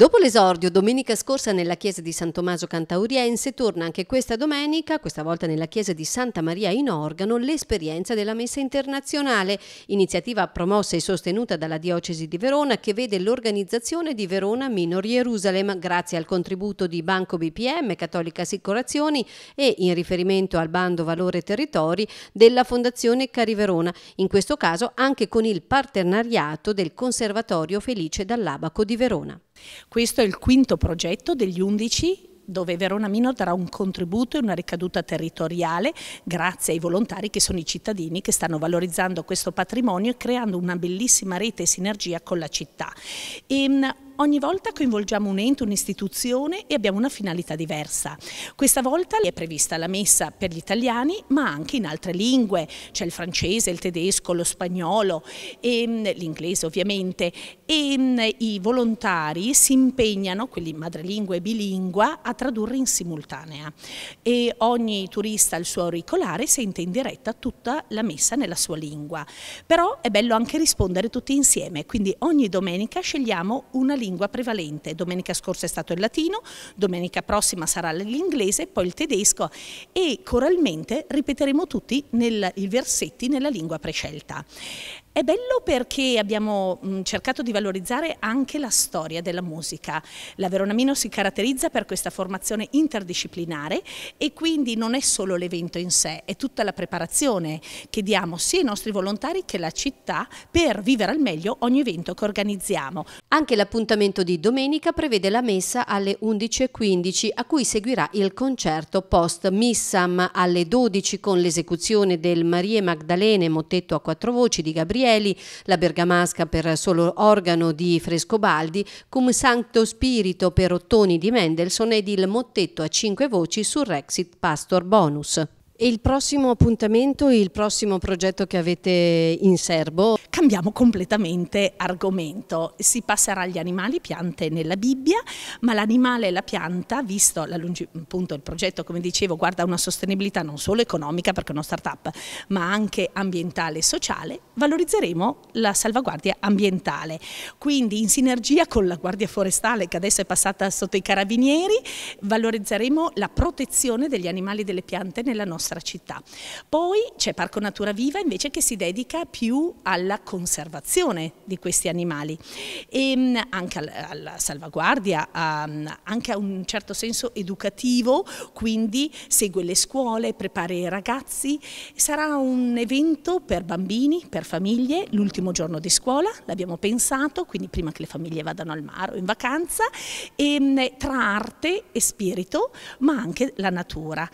Dopo l'esordio domenica scorsa nella chiesa di San Tommaso Cantauriense, torna anche questa domenica, questa volta nella chiesa di Santa Maria in Organo, l'esperienza della messa internazionale, iniziativa promossa e sostenuta dalla diocesi di Verona che vede l'organizzazione di Verona Minor Jerusalem grazie al contributo di Banco BPM, Cattolica Assicurazioni e in riferimento al bando Valore Territori della Fondazione Cari Verona, in questo caso anche con il partenariato del Conservatorio Felice dall'Abaco di Verona. Questo è il quinto progetto degli undici dove Verona Mino darà un contributo e una ricaduta territoriale grazie ai volontari che sono i cittadini che stanno valorizzando questo patrimonio e creando una bellissima rete e sinergia con la città. E ehm, Ogni volta coinvolgiamo un ente, un'istituzione e abbiamo una finalità diversa. Questa volta è prevista la messa per gli italiani ma anche in altre lingue, c'è il francese, il tedesco, lo spagnolo, ehm, l'inglese ovviamente e ehm, i volontari si impegnano, quelli madrelingua e bilingua, a tradurre in simultanea e ogni turista al suo auricolare sente in diretta tutta la messa nella sua lingua. Però è bello anche rispondere tutti insieme, quindi ogni domenica scegliamo una lingua lingua prevalente. Domenica scorsa è stato il latino, domenica prossima sarà l'inglese, poi il tedesco e coralmente ripeteremo tutti nel, i versetti nella lingua prescelta. È bello perché abbiamo mm, cercato di valorizzare anche la storia della musica. La Veronamino si caratterizza per questa formazione interdisciplinare e quindi non è solo l'evento in sé, è tutta la preparazione che diamo sia ai nostri volontari che alla città per vivere al meglio ogni evento che organizziamo. Anche l'appuntamento di domenica prevede la messa alle 11.15 a cui seguirà il concerto post Missam alle 12 con l'esecuzione del Marie Magdalene Motetto a quattro voci di Gabriele Grazieli, la bergamasca per solo organo di Frescobaldi, Cum Sancto Spirito per ottoni di Mendelssohn ed il mottetto a cinque voci sul Rexit Pastor Bonus. E il prossimo appuntamento, il prossimo progetto che avete in serbo? Cambiamo completamente argomento, si passerà agli animali, piante nella Bibbia, ma l'animale e la pianta, visto la appunto il progetto, come dicevo, guarda una sostenibilità non solo economica, perché è una start-up, ma anche ambientale e sociale, valorizzeremo la salvaguardia ambientale. Quindi in sinergia con la Guardia Forestale, che adesso è passata sotto i carabinieri, valorizzeremo la protezione degli animali e delle piante nella nostra nostra città. Poi c'è Parco Natura Viva invece che si dedica più alla conservazione di questi animali e ehm, anche alla salvaguardia, ehm, anche a un certo senso educativo, quindi segue le scuole, prepara i ragazzi. Sarà un evento per bambini, per famiglie, l'ultimo giorno di scuola, l'abbiamo pensato, quindi prima che le famiglie vadano al mare o in vacanza, e, ehm, tra arte e spirito, ma anche la natura.